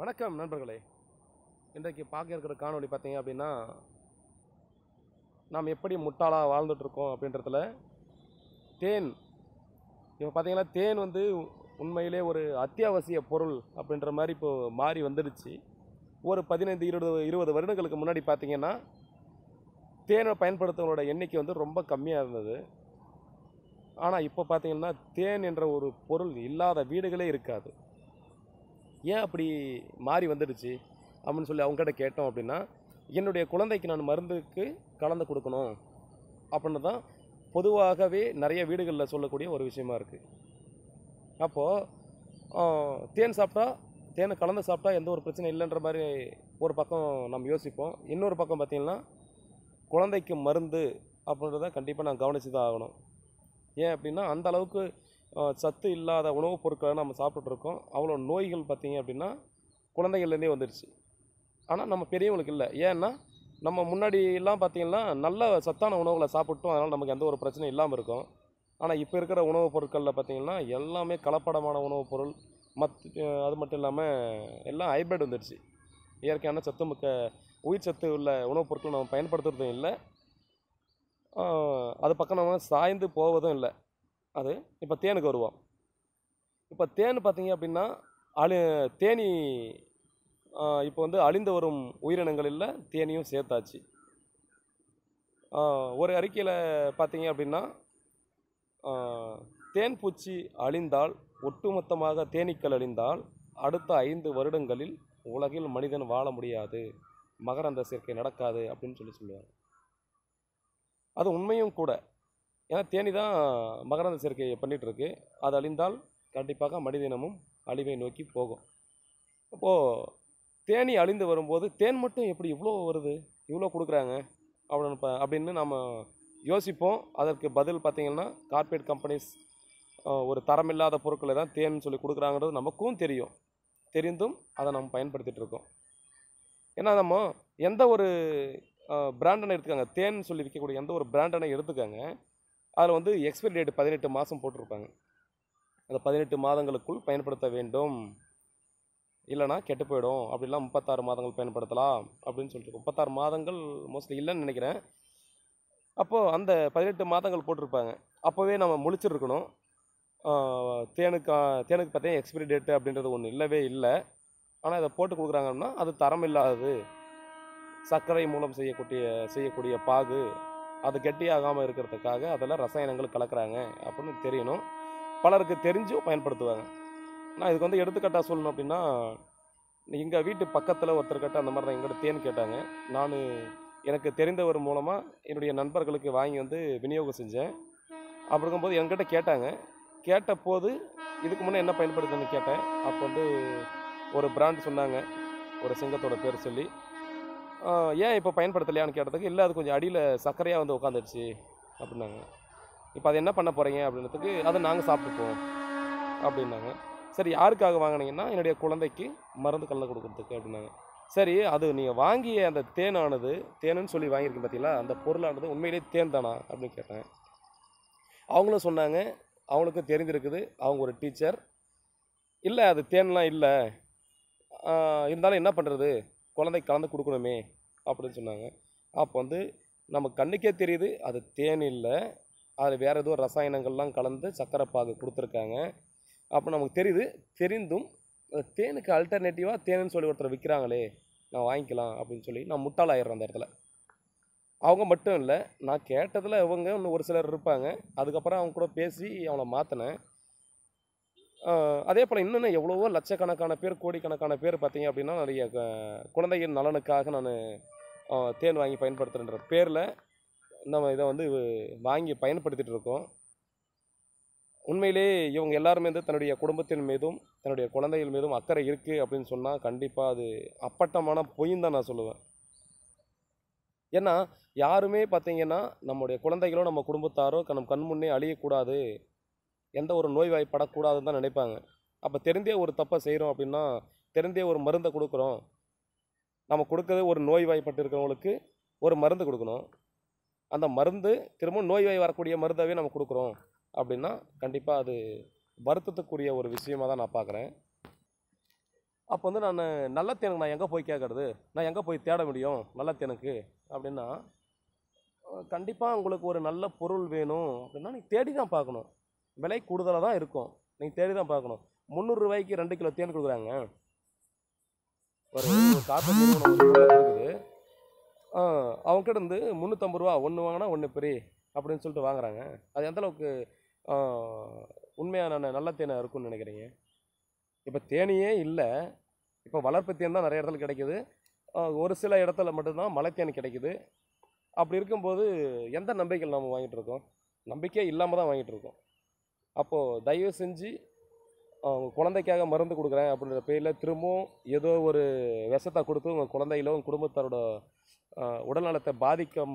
வணக்கம் நண்பர்களே இன்றைக்கு பார்க்க இருக்கிற காணொலி பார்த்தீங்க அப்படின்னா நாம் எப்படி முட்டாளாக வாழ்ந்துட்டுருக்கோம் அப்படின்றதுல தேன் இப்போ பார்த்தீங்கன்னா தேன் வந்து உண்மையிலே ஒரு அத்தியாவசிய பொருள் அப்படின்ற மாதிரி இப்போது மாறி வந்துடுச்சு ஒரு பதினைந்து இருபது இருபது வருடங்களுக்கு முன்னாடி பார்த்திங்கன்னா தேனை பயன்படுத்துவங்களோட எண்ணிக்கை வந்து ரொம்ப கம்மியாக இருந்தது ஆனால் இப்போ பார்த்தீங்கன்னா தேன் என்ற ஒரு பொருள் இல்லாத வீடுகளே இருக்காது ஏன் அப்படி மாறி வந்துடுச்சு அப்படின்னு சொல்லி அவங்ககிட்ட கேட்டோம் அப்படின்னா என்னுடைய குழந்தைக்கு நான் மருந்துக்கு கலந்து கொடுக்கணும் அப்படின்னு தான் பொதுவாகவே நிறைய வீடுகளில் சொல்லக்கூடிய ஒரு விஷயமா இருக்குது அப்போது தேன் சாப்பிட்டா தேனை கலந்து சாப்பிட்டா எந்த ஒரு பிரச்சனை இல்லைன்ற மாதிரி ஒரு பக்கம் நம்ம யோசிப்போம் இன்னொரு பக்கம் பார்த்திங்கன்னா குழந்தைக்கு மருந்து அப்படின்றத கண்டிப்பாக நான் கவனித்து தான் ஆகணும் ஏன் அப்படின்னா அந்த அளவுக்கு சத்து இல்லாத உணவுப் பொருட்களை நம்ம சாப்பிட்டுட்ருக்கோம் அவ்வளோ நோய்கள் பார்த்திங்க அப்படின்னா குழந்தைகள்லேருந்தே வந்துடுச்சு ஆனால் நம்ம பெரியவங்களுக்கு இல்லை ஏன்னா நம்ம முன்னாடியெல்லாம் பார்த்திங்கன்னா நல்ல சத்தான உணவுகளை சாப்பிட்டோம் அதனால் நமக்கு எந்த ஒரு பிரச்சனையும் இல்லாமல் இருக்கும் ஆனால் இப்போ இருக்கிற உணவுப் பொருட்களில் பார்த்திங்கன்னா எல்லாமே கலப்படமான உணவுப் பொருள் மத் அது மட்டும் இல்லாமல் எல்லாம் ஹைப்ரிட் வந்துடுச்சு இயற்கையான சத்து மிக்க உயிர் சத்து உள்ள உணவுப் பொருட்கள் நம்ம பயன்படுத்துகிறதும் இல்லை அது பக்கம் நம்ம சாய்ந்து போவதும் இல்லை அது இப்போ தேனுக்கு வருவோம் இப்போ தேன் பார்த்தீங்க அப்படின்னா அழி தேனி இப்போ வந்து அழிந்து வரும் உயிரினங்களில் தேனியும் சேர்த்தாச்சு ஒரு அறிக்கையில் பார்த்தீங்க அப்படின்னா தேன் பூச்சி அழிந்தால் ஒட்டுமொத்தமாக தேனீக்கள் அழிந்தால் அடுத்த ஐந்து வருடங்களில் உலகில் மனிதன் வாழ முடியாது மகரந்த சேர்க்கை நடக்காது அப்படின்னு சொல்லி சொல்லுவாங்க அது உண்மையும் கூட ஏன்னா தேனி தான் மகரந்த சேர்க்கையை பண்ணிகிட்ருக்கு அது அழிந்தால் கண்டிப்பாக மனிதினமும் அழிவை நோக்கி போகும் அப்போது தேனி அழிந்து வரும்போது தேன் மட்டும் எப்படி இவ்வளோ வருது இவ்வளோ கொடுக்குறாங்க அப்படின்னு இப்போ அப்படின்னு நம்ம யோசிப்போம் அதற்கு பதில் பார்த்திங்கன்னா கார்பரேட் கம்பெனிஸ் ஒரு தரமில்லாத பொருட்களை தான் தேன் சொல்லி கொடுக்குறாங்கிறது நமக்கும் தெரியும் தெரிந்தும் அதை நம்ம பயன்படுத்திகிட்ருக்கோம் இருக்கோம் ஏன்னா நம்ம எந்த ஒரு பிராண்டனை எடுத்துக்காங்க தேன் சொல்லி விற்கக்கூடிய எந்த ஒரு பிராண்டனை எடுத்துக்காங்க அதில் வந்து எக்ஸ்பைரி டேட் பதினெட்டு மாதம் போட்டிருப்பாங்க அந்த பதினெட்டு மாதங்களுக்குள் பயன்படுத்த வேண்டும் இல்லைனா கெட்டு போயிடும் அப்படிலாம் முப்பத்தாறு மாதங்கள் பயன்படுத்தலாம் அப்படின்னு சொல்லிட்டு முப்பத்தாறு மாதங்கள் மோஸ்ட்லி இல்லைன்னு நினைக்கிறேன் அப்போது அந்த பதினெட்டு மாதங்கள் போட்டிருப்பாங்க அப்போவே நம்ம முழிச்சிருக்கணும் தேனுக்கு தேனுக்கு பார்த்தீங்க எக்ஸ்பிரி டேட்டு அப்படின்றது ஒன்று இல்லவே இல்லை ஆனால் இதை போட்டு கொடுக்குறாங்கன்னா அது தரம் இல்லாதது சர்க்கரை மூலம் செய்யக்கூடிய செய்யக்கூடிய பாகு அது கெட்டியாகாமல் இருக்கிறதுக்காக அதில் ரசாயனங்கள் கலக்கிறாங்க அப்படின்னு தெரியணும் பலருக்கு தெரிஞ்சும் பயன்படுத்துவாங்க நான் இதுக்கு வந்து எடுத்துக்காட்டாக சொல்லணும் அப்படின்னா எங்கள் வீட்டு பக்கத்தில் ஒருத்தர்கிட்ட அந்த மாதிரி தான் எங்கள்கிட்ட தேன் கேட்டாங்க நான் எனக்கு தெரிந்தவர் மூலமாக என்னுடைய நண்பர்களுக்கு வாங்கி வந்து விநியோகம் செஞ்சேன் அப்படி இருக்கும்போது என்கிட்ட கேட்டாங்க கேட்ட போது இதுக்கு முன்னே என்ன பயன்படுத்துன்னு கேட்டேன் அப்போ வந்து ஒரு பிராண்ட் சொன்னாங்க ஒரு சிங்கத்தோட பேர் சொல்லி ஏன் இப்போ பயன்படுத்தலையான்னு கேட்டதுக்கு இல்லை அது கொஞ்சம் அடியில் சர்க்கரையாக வந்து உட்காந்துருச்சு அப்படின்னாங்க இப்போ அது என்ன பண்ண போகிறீங்க அப்படின்றதுக்கு அதை நாங்கள் சாப்பிட்டுப்போம் அப்படின்னாங்க சரி யாருக்காக வாங்கினீங்கன்னா என்னுடைய குழந்தைக்கு மருந்து கலந்து கொடுக்குறதுக்கு அப்படின்னாங்க சரி அது நீங்கள் வாங்கிய அந்த தேனானது தேனுன்னு சொல்லி வாங்கியிருக்கேன் பார்த்தீங்களா அந்த பொருளானது உண்மையிலே தேன் தானா அப்படின்னு கேட்டேன் அவங்களும் சொன்னாங்க அவங்களுக்கும் தெரிஞ்சிருக்குது அவங்க ஒரு டீச்சர் இல்லை அது தேன்லாம் இல்லை இருந்தாலும் என்ன பண்ணுறது குழந்தை கலந்து கொடுக்கணுமே அப்படின்னு சொன்னாங்க அப்போ வந்து நம்ம கண்ணுக்கே தெரியுது அது தேன் இல்லை அதில் வேறு ஏதோ ரசாயனங்கள்லாம் கலந்து சர்க்கரை பாகு கொடுத்துருக்காங்க அப்போ நமக்கு தெரியுது தெரிந்தும் தேனுக்கு அல்டர்னேட்டிவாக தேனுன்னு சொல்லி ஒருத்தர் விற்கிறாங்களே நான் வாங்கிக்கலாம் அப்படின்னு சொல்லி நான் முட்டாளாயிடுறேன் அந்த இடத்துல அவங்க மட்டும் இல்லை நான் கேட்டதில் இவங்க இன்னும் ஒரு சிலர் இருப்பாங்க அதுக்கப்புறம் அவங்க கூட பேசி அவனை மாற்றினேன் அதே போல் இன்னும் எவ்வளவோ லட்சக்கணக்கான பேர் கோடிக்கணக்கான பேர் பார்த்தீங்க அப்படின்னா நிறைய குழந்தைகள் நலனுக்காக நான் தேன் வாங்கி பயன்படுத்துகிற பேரில் நம்ம இதை வந்து வாங்கி பயன்படுத்திகிட்டு இருக்கோம் உண்மையிலே இவங்க எல்லாருமே வந்து தன்னுடைய குடும்பத்தின் மீதும் தன்னுடைய குழந்தைகள் மீதும் அக்கறை இருக்குது அப்படின்னு சொன்னால் கண்டிப்பாக அது அப்பட்டமான பொயின்னு தான் நான் சொல்லுவேன் ஏன்னா யாருமே பார்த்திங்கன்னா நம்முடைய குழந்தைகளோ நம்ம குடும்பத்தாரோ நம் கண் முன்னே அழியக்கூடாது எந்த ஒரு நோய்வாய்ப்படக்கூடாதுன்னு தான் நினைப்பாங்க அப்போ தெரிந்தே ஒரு தப்பை செய்கிறோம் அப்படின்னா தெரிந்தே ஒரு மருந்தை கொடுக்குறோம் நம்ம கொடுக்கறது ஒரு நோய்வாய்ப்பட்டு இருக்கிறவங்களுக்கு ஒரு மருந்து கொடுக்கணும் அந்த மருந்து திரும்ப நோய்வாய் வரக்கூடிய மருந்தாகவே நம்ம கொடுக்குறோம் அப்படின்னா கண்டிப்பாக அது வருத்தத்துக்குரிய ஒரு விஷயமாக தான் நான் பார்க்குறேன் அப்போ வந்து நான் நல்ல தேனுக்கு நான் எங்கே போய் கேட்குறது நான் எங்கே போய் தேட முடியும் நல்ல தேனுக்கு அப்படின்னா கண்டிப்பாக உங்களுக்கு ஒரு நல்ல பொருள் வேணும் அப்படின்னா நீ தேடி தான் பார்க்கணும் விலை கூடுதலாக தான் இருக்கும் நீங்கள் தேடி தான் பார்க்கணும் முந்நூறுரூவாய்க்கு ரெண்டு கிலோ தேன் கொடுக்குறாங்க ஒரு காப்பீடு இருக்குது அவங்ககிட்ட இருந்து முந்நூற்றம்பது ரூபா ஒன்று வாங்கினா ஒன்று பெரிய அப்படின்னு சொல்லிட்டு வாங்குறாங்க அது எந்தளவுக்கு உண்மையான நல்ல தேனை இருக்கும்னு நினைக்கிறீங்க இப்போ தேனியே இல்லை இப்போ வளர்ப்பு தேன் தான் நிறைய இடத்துல கிடைக்குது ஒரு சில இடத்துல மட்டும்தான் மலைத்தேன் கிடைக்குது அப்படி இருக்கும்போது எந்த நம்பிக்கையில் நம்ம வாங்கிட்டு இருக்கோம் நம்பிக்கையே இல்லாமல் தான் வாங்கிட்டு இருக்கோம் அப்போது தயவு செஞ்சு அவங்க குழந்தைக்காக மருந்து கொடுக்குறேன் அப்படின்ற பேரில் திரும்பவும் ஏதோ ஒரு விஷத்தை கொடுத்து உங்கள் குழந்தைகளோ உங்கள் குடும்பத்தாரோட உடல்நலத்தை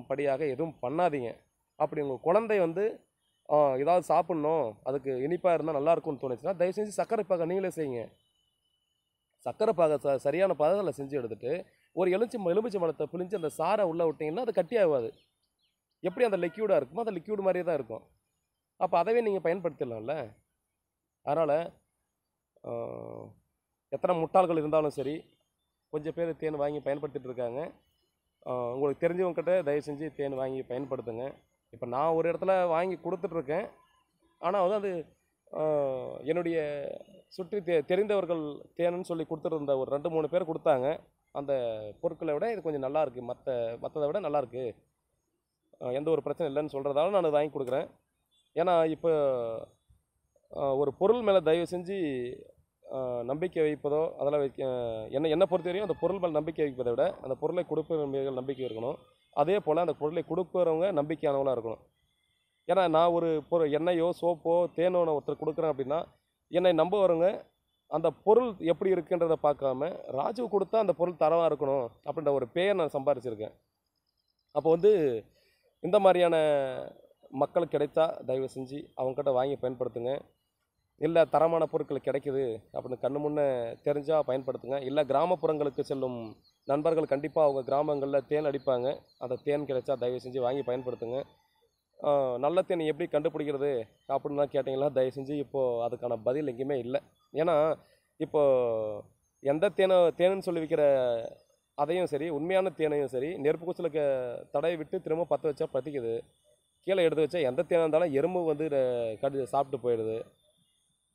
படியாக எதுவும் பண்ணாதீங்க அப்படி உங்கள் குழந்தை வந்து ஏதாவது சாப்பிட்ணும் அதுக்கு இனிப்பாக இருந்தால் நல்லாயிருக்கும்னு தோணுச்சுன்னா தயவு செஞ்சு சர்க்கரை பாக நீங்களே செய்யுங்க சர்க்கரை பாக ச சரியான பதத்தில் செஞ்சு எடுத்துகிட்டு ஒரு எலுமிச்சி எலுமிச்சை மலத்தை பிழிஞ்சு அந்த சாரை உள்ளே விட்டிங்கன்னா அது கட்டியாகாது எப்படி அந்த லிக்யூடாக இருக்குமோ அந்த லிக்யூடு மாதிரியே தான் இருக்கும் அப்போ அதவே நீங்கள் பயன்படுத்திடலாம்ல அதனால் எத்தனை முட்டாள்கள் இருந்தாலும் சரி கொஞ்சம் பேர் தேன் வாங்கி பயன்படுத்திகிட்டு இருக்காங்க உங்களுக்கு தெரிஞ்சவங்கக்கிட்ட தயவு செஞ்சு தேன் வாங்கி பயன்படுத்துங்க இப்போ நான் ஒரு இடத்துல வாங்கி கொடுத்துட்ருக்கேன் ஆனால் வந்து அது என்னுடைய சுற்றி தெ தெரிந்தவர்கள் தேனுன்னு சொல்லி கொடுத்துருந்த ஒரு ரெண்டு மூணு பேர் கொடுத்தாங்க அந்த பொருட்களை விட இது கொஞ்சம் நல்லாயிருக்கு மற்ற மற்றதை விட நல்லாயிருக்கு எந்த ஒரு பிரச்சனை இல்லைன்னு சொல்கிறதால நான் வாங்கி கொடுக்குறேன் ஏன்னா இப்போ ஒரு பொருள் மேலே தயவு செஞ்சு நம்பிக்கை வைப்பதோ அதெல்லாம் வைக்க என்ன என்னை பொறுத்த வரையும் அந்த பொருள் மேலே நம்பிக்கை வைப்பதை விட அந்த பொருளை கொடுப்பவர்கள் நம்பிக்கை இருக்கணும் அதே போல் அந்த பொருளை கொடுக்குறவங்க நம்பிக்கையானவங்களாக இருக்கணும் ஏன்னா நான் ஒரு பொருள் எண்ணெயோ சோப்போ தேனோ நான் ஒருத்தர் கொடுக்குறேன் அப்படின்னா என்னை நம்ப வரவங்க அந்த பொருள் எப்படி இருக்குன்றதை பார்க்காம ராஜுவ் கொடுத்தா அந்த பொருள் தரவாக இருக்கணும் அப்படின்ற ஒரு பெயர் நான் சம்பாரிச்சிருக்கேன் அப்போ வந்து இந்த மாதிரியான மக்களுக்கு கிடைத்தா தயவு செஞ்சு அவங்கக்கிட்ட வாங்கி பயன்படுத்துங்க இல்லை தரமான பொருட்கள் கிடைக்குது அப்படின்னு கண்ணு முன்னே தெரிஞ்சால் பயன்படுத்துங்க இல்லை கிராமப்புறங்களுக்கு செல்லும் நண்பர்கள் கண்டிப்பாக அவங்க கிராமங்களில் தேன் அடிப்பாங்க அந்த தேன் கிடைச்சா தயவு செஞ்சு வாங்கி பயன்படுத்துங்க நல்ல தேன் எப்படி கண்டுபிடிக்கிறது அப்படின்லாம் கேட்டிங்கன்னா தயவு செஞ்சு இப்போது அதுக்கான பதில் எங்கேயுமே இல்லை ஏன்னா இப்போது எந்த தேனை தேனுன்னு சொல்லி விற்கிற அதையும் சரி உண்மையான தேனையும் சரி நெருப்பு குச்சிலுக்கு தடையை விட்டு திரும்ப பற்ற வச்சா பற்றிக்குது கீழே எடுத்து வச்சா எந்த தேனாக இருந்தாலும் எறும்பு வந்து கடி சாப்பிட்டு போயிடுது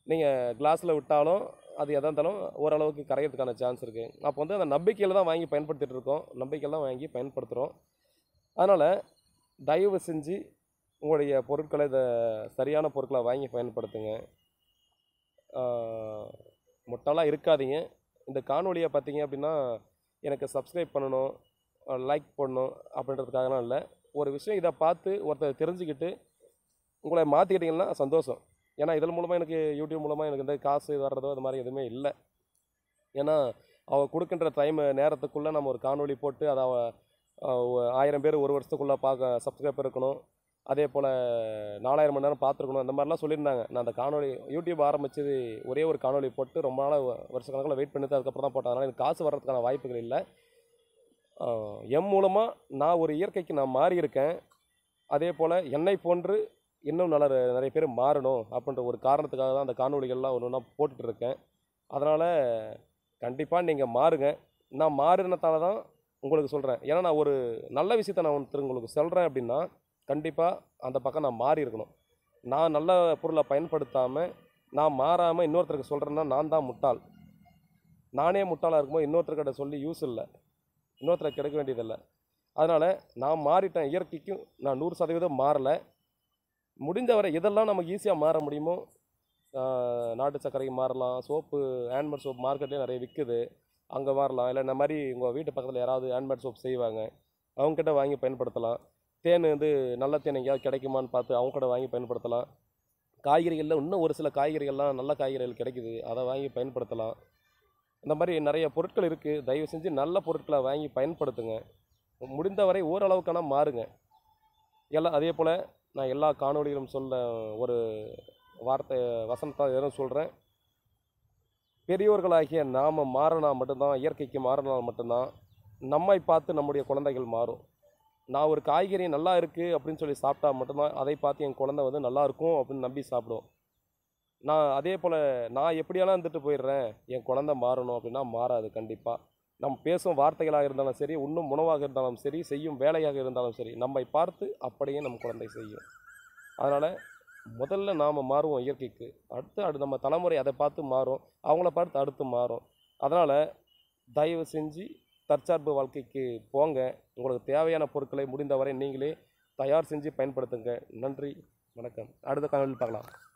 நீங்கள் கிளாஸில் விட்டாலும் அது எதாக இருந்தாலும் ஓரளவுக்கு கரையிறதுக்கான சான்ஸ் இருக்குது அப்போ வந்து அந்த நம்பிக்கையில் தான் வாங்கி பயன்படுத்திகிட்டு இருக்கோம் நம்பிக்கையில் தான் வாங்கி பயன்படுத்துகிறோம் அதனால் தயவு செஞ்சு உங்களுடைய பொருட்களை இதை சரியான பொருட்களை வாங்கி பயன்படுத்துங்க முட்டாலாம் இருக்காதீங்க இந்த காணொலியை பார்த்தீங்க அப்படின்னா எனக்கு சப்ஸ்கிரைப் பண்ணணும் லைக் பண்ணணும் அப்படின்றதுக்காகலாம் இல்லை ஒரு விஷயம் இதை பார்த்து ஒருத்தர் தெரிஞ்சுக்கிட்டு உங்களை மாற்றிக்கிட்டிங்கன்னா சந்தோஷம் ஏன்னா இதன் மூலமாக எனக்கு யூடியூப் மூலமாக எனக்கு எந்த காசு வர்றதோ அது மாதிரி எதுவுமே இல்லை ஏன்னா அவள் கொடுக்கின்ற டைம் நேரத்துக்குள்ளே நம்ம ஒரு காணொலி போட்டு அதை அவள் ஆயிரம் பேர் ஒரு வருஷத்துக்குள்ளே பார்க்க சப்ஸ்கிரைப் இருக்கணும் அதே போல் நாலாயிரம் மணி நேரம் பார்த்துருக்கணும் அந்த மாதிரிலாம் சொல்லியிருந்தாங்க நான் அந்த காணொலி யூடியூப் ஆரம்பித்தது ஒரே ஒரு காணொலி போட்டு ரொம்ப நாள் வருஷ கணக்கில் வெயிட் பண்ணி அதுக்கப்புறம் தான் போட்டேன் அதனால் எனக்கு காசு வர்றதுக்கான வாய்ப்புகள் இல்லை என் மூலமாக நான் ஒரு இயற்கைக்கு நான் மாறியிருக்கேன் அதே போல் என்னை போன்று இன்னும் நல்ல நிறைய பேர் மாறணும் அப்படின்ற ஒரு காரணத்துக்காக தான் அந்த காணொலிகள்லாம் ஒன்று ஒன்றா போட்டுட்ருக்கேன் அதனால் கண்டிப்பாக நீங்கள் மாறுங்க நான் மாறினத்தால தான் உங்களுக்கு சொல்கிறேன் ஏன்னா நான் ஒரு நல்ல விஷயத்தை நான் ஒருத்தர் உங்களுக்கு சொல்கிறேன் அப்படின்னா கண்டிப்பாக அந்த பக்கம் நான் மாறி இருக்கணும் நான் நல்ல பொருளை பயன்படுத்தாமல் நான் மாறாமல் இன்னொருத்தருக்கு சொல்கிறேன்னா நான் தான் முட்டாள் நானே முட்டாளாக இருக்கும்போது இன்னொருத்தர்கிட்ட சொல்லி யூஸ் இல்லை இன்னொருத்தரை கிடைக்க வேண்டியதில்லை அதனால் நான் மாறிட்டேன் இயற்கைக்கும் நான் நூறு சதவீதம் மாறலை முடிஞ்சவரை இதெல்லாம் நமக்கு ஈஸியாக மாற முடியுமோ நாட்டு சர்க்கரைக்கு மாறலாம் சோப்பு ஹேண்ட்மேட் சோப் மார்க்கெட்லேயும் நிறைய விற்குது அங்கே மாறலாம் இல்லை இந்த மாதிரி உங்கள் வீட்டு பக்கத்தில் யாராவது ஹேண்ட்மேட் சோப் செய்வாங்க அவங்ககிட்ட வாங்கி பயன்படுத்தலாம் தேன் வந்து நல்ல தேன் எங்கேயாவது கிடைக்குமான்னு பார்த்து அவங்க கூட வாங்கி பயன்படுத்தலாம் காய்கறிகளில் இன்னும் ஒரு சில காய்கறிகள்லாம் நல்ல காய்கறிகள் கிடைக்குது அதை வாங்கி பயன்படுத்தலாம் இந்த மாதிரி நிறைய பொருட்கள் இருக்குது தயவு செஞ்சு நல்ல பொருட்களை வாங்கி பயன்படுத்துங்க முடிந்தவரை ஓரளவுக்கான மாறுங்க எல்லா அதே போல் நான் எல்லா காணொலிகளும் சொல்ல ஒரு வார்த்தை வசனத்தை எதுவும் சொல்கிறேன் பெரியோர்களாகிய நாம் மாறினா மட்டும்தான் இயற்கைக்கு மாறினால் மட்டும்தான் நம்மை பார்த்து நம்முடைய குழந்தைகள் மாறும் நான் ஒரு காய்கறி நல்லா இருக்குது அப்படின்னு சொல்லி சாப்பிட்டா மட்டும்தான் அதை பார்த்து என் குழந்தை வந்து நல்லா இருக்கும் அப்படின்னு நம்பி சாப்பிடுவோம் நான் அதே போல் நான் எப்படியெல்லாம் இருந்துட்டு போயிடுறேன் என் குழந்த மாறணும் அப்படின்னா மாறாது கண்டிப்பாக நம்ம பேசும் வார்த்தைகளாக இருந்தாலும் சரி உண்ணும் உணவாக இருந்தாலும் சரி செய்யும் வேலையாக இருந்தாலும் சரி நம்மை பார்த்து அப்படியே நம் குழந்தை செய்யும் அதனால் முதல்ல நாம் மாறுவோம் இயற்கைக்கு அடுத்து அடுத்து நம்ம தலைமுறை அதை பார்த்து மாறும் அவங்கள பார்த்து அடுத்து மாறும் அதனால் தயவு செஞ்சு தற்சார்பு வாழ்க்கைக்கு போங்க உங்களுக்கு தேவையான பொருட்களை முடிந்தவரை நீங்களே தயார் செஞ்சு பயன்படுத்துங்க நன்றி வணக்கம் அடுத்த காலையில் பார்க்கலாம்